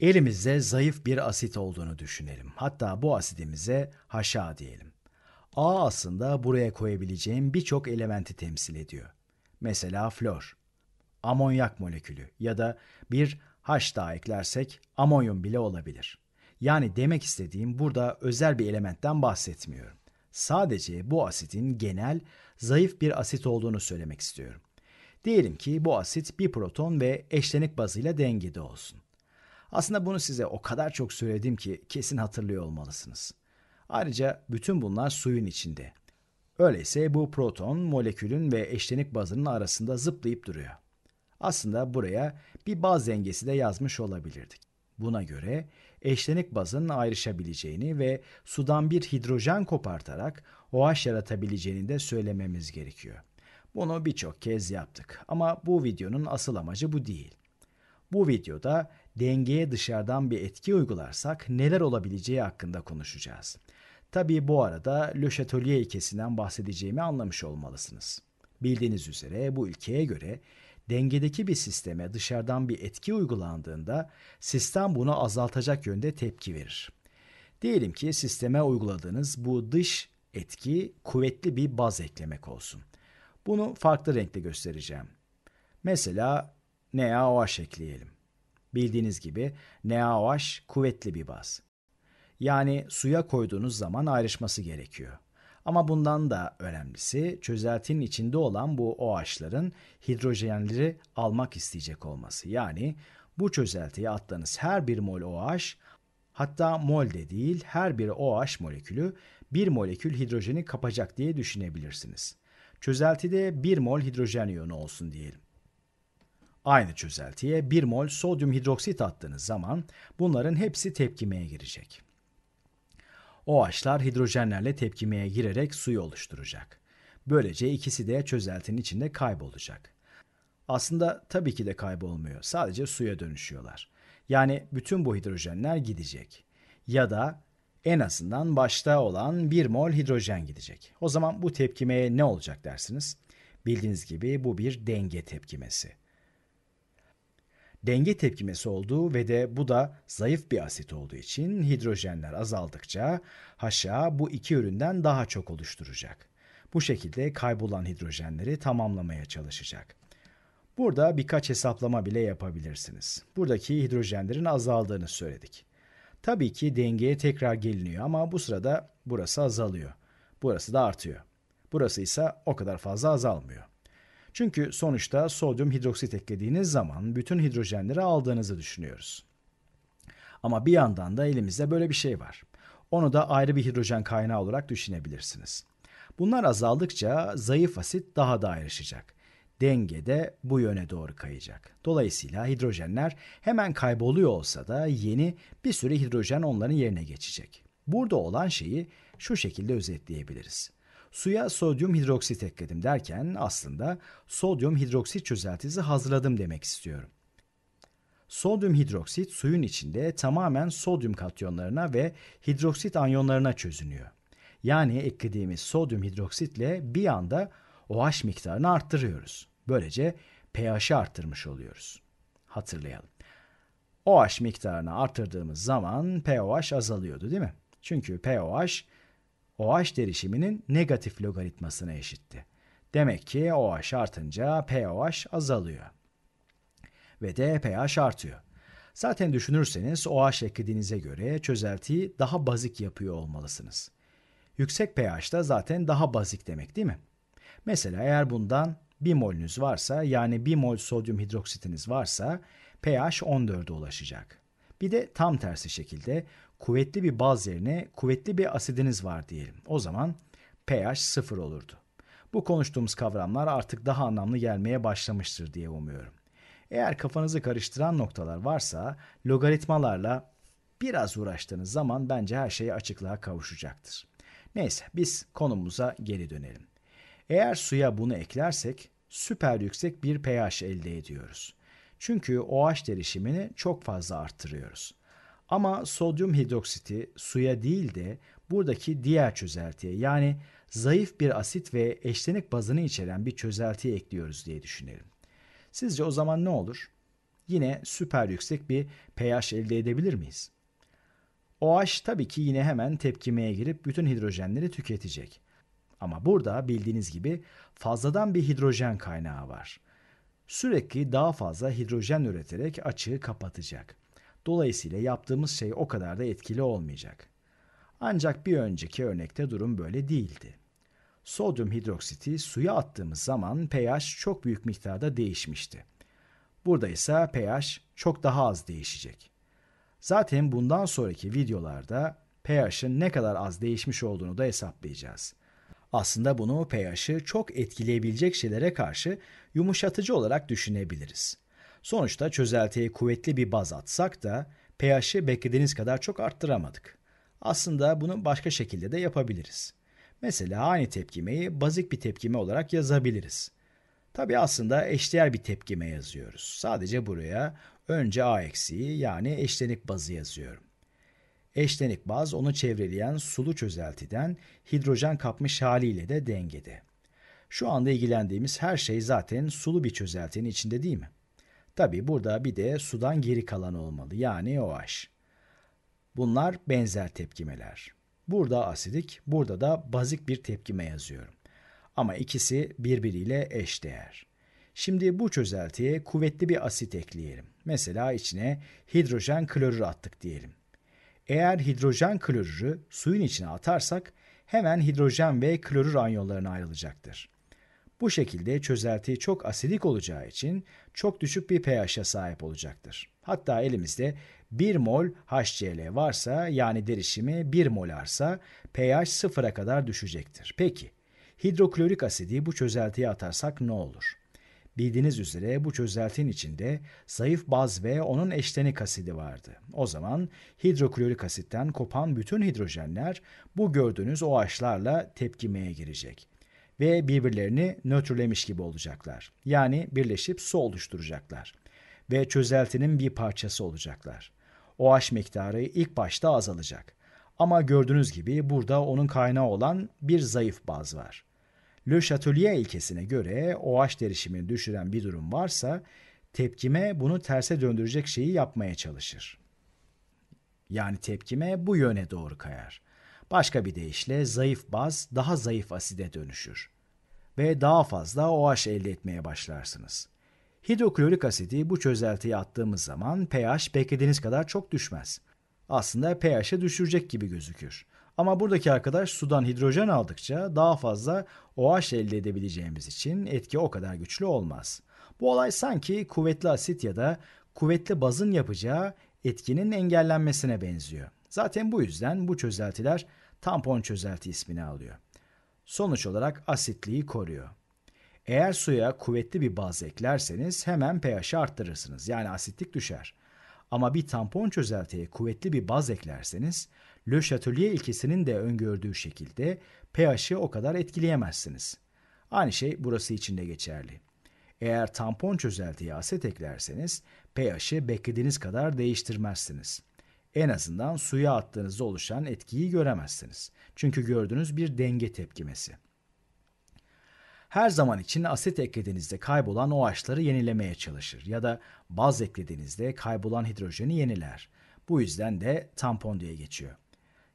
Elimizde zayıf bir asit olduğunu düşünelim. Hatta bu asidimize haşa diyelim. A aslında buraya koyabileceğim birçok elementi temsil ediyor. Mesela flor, amonyak molekülü ya da bir H daha eklersek amonyum bile olabilir. Yani demek istediğim burada özel bir elementten bahsetmiyorum. Sadece bu asidin genel zayıf bir asit olduğunu söylemek istiyorum. Diyelim ki bu asit bir proton ve eşlenik bazıyla dengede olsun. Aslında bunu size o kadar çok söyledim ki kesin hatırlıyor olmalısınız. Ayrıca bütün bunlar suyun içinde. Öyleyse bu proton molekülün ve eşlenik bazının arasında zıplayıp duruyor. Aslında buraya bir baz dengesi de yazmış olabilirdik. Buna göre eşlenik bazın ayrışabileceğini ve sudan bir hidrojen kopartarak OH yaratabileceğini de söylememiz gerekiyor. Bunu birçok kez yaptık ama bu videonun asıl amacı bu değil. Bu videoda dengeye dışarıdan bir etki uygularsak neler olabileceği hakkında konuşacağız. Tabii bu arada Le Chatelier ilkesinden bahsedeceğimi anlamış olmalısınız. Bildiğiniz üzere bu ilkeye göre dengedeki bir sisteme dışarıdan bir etki uygulandığında sistem bunu azaltacak yönde tepki verir. Diyelim ki sisteme uyguladığınız bu dış etki kuvvetli bir baz eklemek olsun. Bunu farklı renkte göstereceğim. Mesela NaOH ekleyelim. Bildiğiniz gibi NaOH kuvvetli bir baz. Yani suya koyduğunuz zaman ayrışması gerekiyor. Ama bundan da önemlisi çözeltinin içinde olan bu OH'ların hidrojenleri almak isteyecek olması. Yani bu çözeltiye attığınız her bir mol OH hatta mol de değil her bir OH molekülü bir molekül hidrojeni kapacak diye düşünebilirsiniz. Çözeltide bir mol hidrojen iyonu olsun diyelim. Aynı çözeltiye 1 mol sodyum hidroksit attığınız zaman bunların hepsi tepkimeye girecek. OH'lar hidrojenlerle tepkimeye girerek suyu oluşturacak. Böylece ikisi de çözeltinin içinde kaybolacak. Aslında tabii ki de kaybolmuyor. Sadece suya dönüşüyorlar. Yani bütün bu hidrojenler gidecek. Ya da en azından başta olan 1 mol hidrojen gidecek. O zaman bu tepkimeye ne olacak dersiniz? Bildiğiniz gibi bu bir denge tepkimesi denge tepkimesi olduğu ve de bu da zayıf bir asit olduğu için hidrojenler azaldıkça haşa bu iki üründen daha çok oluşturacak. Bu şekilde kaybolan hidrojenleri tamamlamaya çalışacak. Burada birkaç hesaplama bile yapabilirsiniz. Buradaki hidrojenlerin azaldığını söyledik. Tabii ki dengeye tekrar geliniyor ama bu sırada burası azalıyor. Burası da artıyor. Burası ise o kadar fazla azalmıyor. Çünkü sonuçta sodyum hidroksit eklediğiniz zaman bütün hidrojenleri aldığınızı düşünüyoruz. Ama bir yandan da elimizde böyle bir şey var. Onu da ayrı bir hidrojen kaynağı olarak düşünebilirsiniz. Bunlar azaldıkça zayıf asit daha da ayrışacak. Denge de bu yöne doğru kayacak. Dolayısıyla hidrojenler hemen kayboluyor olsa da yeni bir sürü hidrojen onların yerine geçecek. Burada olan şeyi şu şekilde özetleyebiliriz. Suya sodyum hidroksit ekledim derken aslında sodyum hidroksit çözeltisi hazırladım demek istiyorum. Sodyum hidroksit suyun içinde tamamen sodyum katyonlarına ve hidroksit anyonlarına çözünüyor. Yani eklediğimiz sodyum hidroksitle bir anda OH miktarını arttırıyoruz. Böylece pH'i arttırmış oluyoruz. Hatırlayalım. OH miktarını arttırdığımız zaman pOH azalıyordu değil mi? Çünkü pOH OH derişiminin negatif logaritmasına eşitti. Demek ki OH artınca pOH azalıyor. Ve de pH artıyor. Zaten düşünürseniz OH eklediğinize göre çözeltiyi daha bazik yapıyor olmalısınız. Yüksek pH da zaten daha bazik demek değil mi? Mesela eğer bundan 1 molünüz varsa yani 1 mol sodyum hidroksitiniz varsa pH 14'e ulaşacak. Bir de tam tersi şekilde kuvvetli bir baz yerine kuvvetli bir asidiniz var diyelim. O zaman pH sıfır olurdu. Bu konuştuğumuz kavramlar artık daha anlamlı gelmeye başlamıştır diye umuyorum. Eğer kafanızı karıştıran noktalar varsa logaritmalarla biraz uğraştığınız zaman bence her şey açıklığa kavuşacaktır. Neyse biz konumuza geri dönelim. Eğer suya bunu eklersek süper yüksek bir pH elde ediyoruz. Çünkü OH derişimini çok fazla arttırıyoruz. Ama sodyum hidroksiti suya değil de buradaki diğer çözeltiye yani zayıf bir asit ve eşlenik bazını içeren bir çözeltiye ekliyoruz diye düşünelim. Sizce o zaman ne olur? Yine süper yüksek bir pH elde edebilir miyiz? OH tabii ki yine hemen tepkimeye girip bütün hidrojenleri tüketecek. Ama burada bildiğiniz gibi fazladan bir hidrojen kaynağı var. Sürekli daha fazla hidrojen üreterek açığı kapatacak. Dolayısıyla yaptığımız şey o kadar da etkili olmayacak. Ancak bir önceki örnekte durum böyle değildi. Sodyum hidroksiti suya attığımız zaman pH çok büyük miktarda değişmişti. Burada ise pH çok daha az değişecek. Zaten bundan sonraki videolarda pH'in ne kadar az değişmiş olduğunu da hesaplayacağız. Aslında bunu pH'i çok etkileyebilecek şeylere karşı yumuşatıcı olarak düşünebiliriz. Sonuçta çözeltiye kuvvetli bir baz atsak da pH'i beklediğiniz kadar çok arttıramadık. Aslında bunu başka şekilde de yapabiliriz. Mesela aynı tepkimeyi bazik bir tepkime olarak yazabiliriz. Tabi aslında eşdeğer bir tepkime yazıyoruz. Sadece buraya önce A eksiği yani eşlenik bazı yazıyorum. Eşlenik baz onu çevreleyen sulu çözeltiden hidrojen kapmış haliyle de dengede. Şu anda ilgilendiğimiz her şey zaten sulu bir çözeltinin içinde değil mi? Tabi burada bir de sudan geri kalan olmalı yani OH. Bunlar benzer tepkimeler. Burada asidik, burada da bazik bir tepkime yazıyorum. Ama ikisi birbiriyle eşdeğer. Şimdi bu çözeltiye kuvvetli bir asit ekleyelim. Mesela içine hidrojen klorür attık diyelim. Eğer hidrojen klorürü suyun içine atarsak hemen hidrojen ve klorür anyonlarına ayrılacaktır. Bu şekilde çözelti çok asidik olacağı için çok düşük bir pH'e sahip olacaktır. Hatta elimizde 1 mol HCl varsa yani derişimi 1 molarsa pH sıfıra kadar düşecektir. Peki hidroklorik asidi bu çözeltiye atarsak ne olur? Bildiğiniz üzere bu çözeltinin içinde zayıf baz ve onun eşlenik asidi vardı. O zaman hidroklorik asitten kopan bütün hidrojenler bu gördüğünüz OH'larla tepkimeye girecek ve birbirlerini nötrlemiş gibi olacaklar. Yani birleşip su oluşturacaklar ve çözeltinin bir parçası olacaklar. OH miktarı ilk başta azalacak. Ama gördüğünüz gibi burada onun kaynağı olan bir zayıf baz var. Le Chatelier ilkesine göre OH derişimini düşüren bir durum varsa tepkime bunu terse döndürecek şeyi yapmaya çalışır. Yani tepkime bu yöne doğru kayar. Başka bir deyişle zayıf baz daha zayıf aside dönüşür ve daha fazla OH elde etmeye başlarsınız. Hidroklorik asidi bu çözeltiye attığımız zaman pH beklediğiniz kadar çok düşmez. Aslında pH'i düşürecek gibi gözükür. Ama buradaki arkadaş sudan hidrojen aldıkça daha fazla OH elde edebileceğimiz için etki o kadar güçlü olmaz. Bu olay sanki kuvvetli asit ya da kuvvetli bazın yapacağı etkinin engellenmesine benziyor. Zaten bu yüzden bu çözeltiler tampon çözelti ismini alıyor. Sonuç olarak asitliği koruyor. Eğer suya kuvvetli bir baz eklerseniz hemen pH'i arttırırsınız. Yani asitlik düşer. Ama bir tampon çözeltiye kuvvetli bir baz eklerseniz Le Chatelier ilkesinin de öngördüğü şekilde pH'i o kadar etkileyemezsiniz. Aynı şey burası için de geçerli. Eğer tampon çözeltiye aset eklerseniz pH'i beklediğiniz kadar değiştirmezsiniz.'' en azından suya attığınızda oluşan etkiyi göremezsiniz. Çünkü gördüğünüz bir denge tepkimesi. Her zaman için asit eklediğinizde kaybolan OH'ları yenilemeye çalışır ya da baz eklediğinizde kaybolan hidrojeni yeniler. Bu yüzden de tampon diye geçiyor.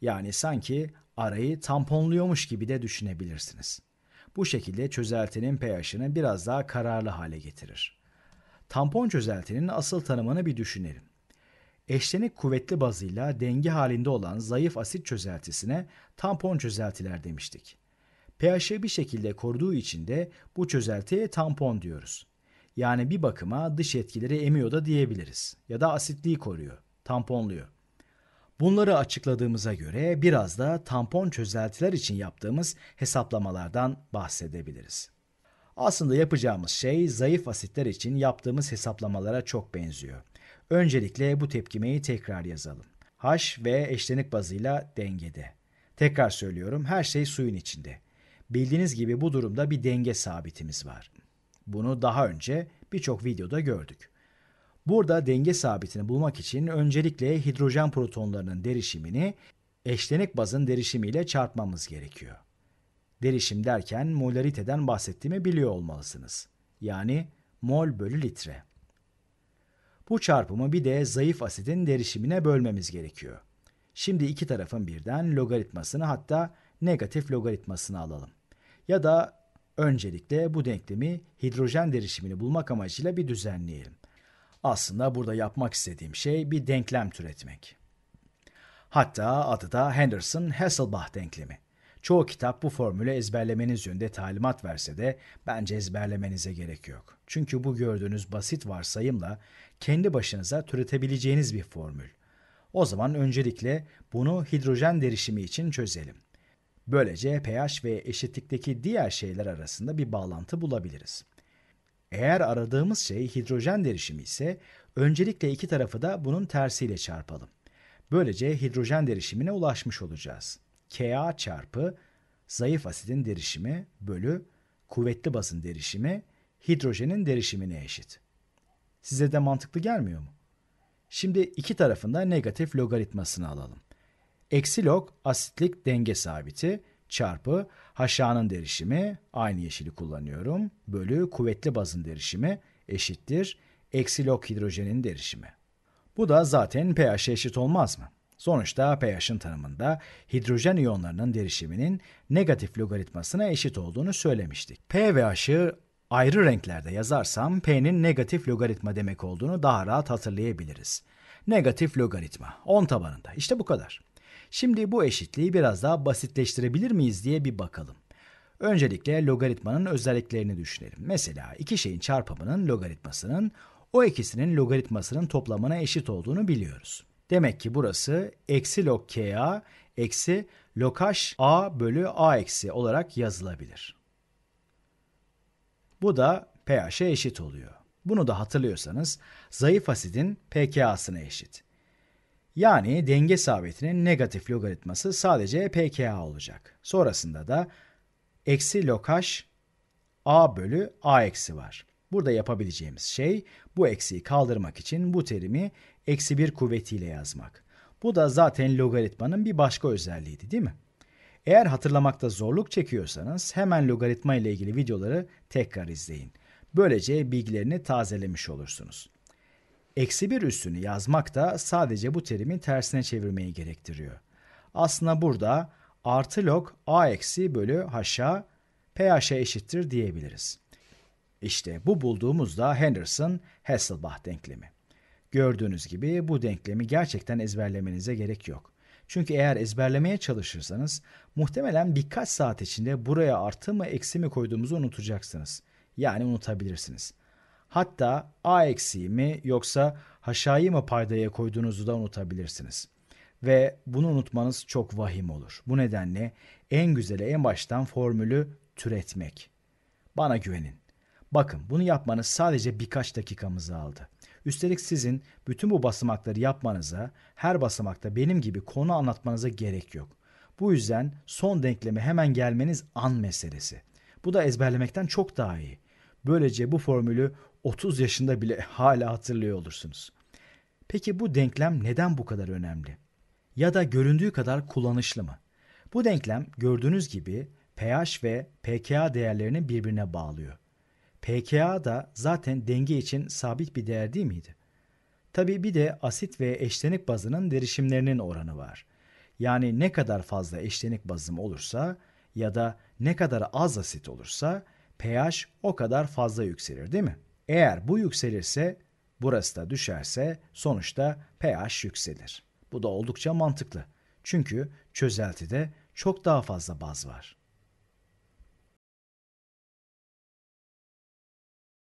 Yani sanki arayı tamponluyormuş gibi de düşünebilirsiniz. Bu şekilde çözeltinin pH'ini biraz daha kararlı hale getirir. Tampon çözeltinin asıl tanımını bir düşünelim eşlenik kuvvetli bazıyla denge halinde olan zayıf asit çözeltisine tampon çözeltiler demiştik. pH'i bir şekilde koruduğu için de bu çözeltiye tampon diyoruz. Yani bir bakıma dış etkileri emiyor da diyebiliriz ya da asitliği koruyor, tamponluyor. Bunları açıkladığımıza göre biraz da tampon çözeltiler için yaptığımız hesaplamalardan bahsedebiliriz. Aslında yapacağımız şey zayıf asitler için yaptığımız hesaplamalara çok benziyor. Öncelikle bu tepkimeyi tekrar yazalım. H ve eşlenik bazıyla dengede. Tekrar söylüyorum her şey suyun içinde. Bildiğiniz gibi bu durumda bir denge sabitimiz var. Bunu daha önce birçok videoda gördük. Burada denge sabitini bulmak için öncelikle hidrojen protonlarının derişimini eşlenik bazın derişimiyle çarpmamız gerekiyor. Derişim derken molariteden bahsettiğimi biliyor olmalısınız. Yani mol bölü litre. Bu çarpımı bir de zayıf asitin derişimine bölmemiz gerekiyor. Şimdi iki tarafın birden logaritmasını hatta negatif logaritmasını alalım. Ya da öncelikle bu denklemi hidrojen derişimini bulmak amacıyla bir düzenleyelim. Aslında burada yapmak istediğim şey bir denklem türetmek. Hatta adı da Henderson-Hasselbalch denklemi. Çoğu kitap bu formülü ezberlemeniz yönünde talimat verse de bence ezberlemenize gerek yok. Çünkü bu gördüğünüz basit varsayımla kendi başınıza türetebileceğiniz bir formül. O zaman öncelikle bunu hidrojen derişimi için çözelim. Böylece pH ve eşitlikteki diğer şeyler arasında bir bağlantı bulabiliriz. Eğer aradığımız şey hidrojen derişimi ise öncelikle iki tarafı da bunun tersiyle çarpalım. Böylece hidrojen derişimine ulaşmış olacağız. Ka çarpı zayıf asidin derişimi bölü kuvvetli basın derişimi hidrojenin derişimine eşit. Size de mantıklı gelmiyor mu? Şimdi iki tarafında negatif logaritmasını alalım. Eksi log asitlik denge sabiti çarpı haşanın derişimi aynı yeşili kullanıyorum bölü kuvvetli bazın derişimi eşittir eksi log hidrojenin derişimi. Bu da zaten pH'e eşit olmaz mı? Sonuçta pH'in tanımında hidrojen iyonlarının derişiminin negatif logaritmasına eşit olduğunu söylemiştik. p ve pH'i ayrı renklerde yazarsam p'nin negatif logaritma demek olduğunu daha rahat hatırlayabiliriz. Negatif logaritma 10 tabanında İşte bu kadar. Şimdi bu eşitliği biraz daha basitleştirebilir miyiz diye bir bakalım. Öncelikle logaritmanın özelliklerini düşünelim. Mesela iki şeyin çarpımının logaritmasının o ikisinin logaritmasının toplamına eşit olduğunu biliyoruz. Demek ki burası eksi log k a eksi log h a bölü a eksi olarak yazılabilir. Bu da pH'e eşit oluyor. Bunu da hatırlıyorsanız zayıf asidin pKa'sına eşit. Yani denge sabitinin negatif logaritması sadece pKa olacak. Sonrasında da eksi lokaj a bölü a eksi var. Burada yapabileceğimiz şey bu eksiyi kaldırmak için bu terimi eksi bir kuvvetiyle yazmak. Bu da zaten logaritmanın bir başka özelliğiydi değil mi? Eğer hatırlamakta zorluk çekiyorsanız hemen logaritma ile ilgili videoları tekrar izleyin. Böylece bilgilerini tazelemiş olursunuz. Eksi 1 üstünü yazmak da sadece bu terimin tersine çevirmeyi gerektiriyor. Aslında burada artı log a eksi bölü haşa p haşa eşittir diyebiliriz. İşte bu bulduğumuz da Henderson-Hasselbalch denklemi. Gördüğünüz gibi bu denklemi gerçekten ezberlemenize gerek yok. Çünkü eğer ezberlemeye çalışırsanız muhtemelen birkaç saat içinde buraya artı mı eksi mi koyduğumuzu unutacaksınız. Yani unutabilirsiniz. Hatta a eksiği mi yoksa haşayı mı paydaya koyduğunuzu da unutabilirsiniz. Ve bunu unutmanız çok vahim olur. Bu nedenle en güzeli en baştan formülü türetmek. Bana güvenin. Bakın bunu yapmanız sadece birkaç dakikamızı aldı. Üstelik sizin bütün bu basamakları yapmanıza, her basamakta benim gibi konu anlatmanıza gerek yok. Bu yüzden son denkleme hemen gelmeniz an meselesi. Bu da ezberlemekten çok daha iyi. Böylece bu formülü 30 yaşında bile hala hatırlıyor olursunuz. Peki bu denklem neden bu kadar önemli? Ya da göründüğü kadar kullanışlı mı? Bu denklem gördüğünüz gibi pH ve pKa değerlerini birbirine bağlıyor pKa da zaten denge için sabit bir değer değil miydi? Tabi bir de asit ve eşlenik bazının derişimlerinin oranı var. Yani ne kadar fazla eşlenik bazım olursa ya da ne kadar az asit olursa pH o kadar fazla yükselir değil mi? Eğer bu yükselirse burası da düşerse sonuçta pH yükselir. Bu da oldukça mantıklı. Çünkü çözeltide çok daha fazla baz var.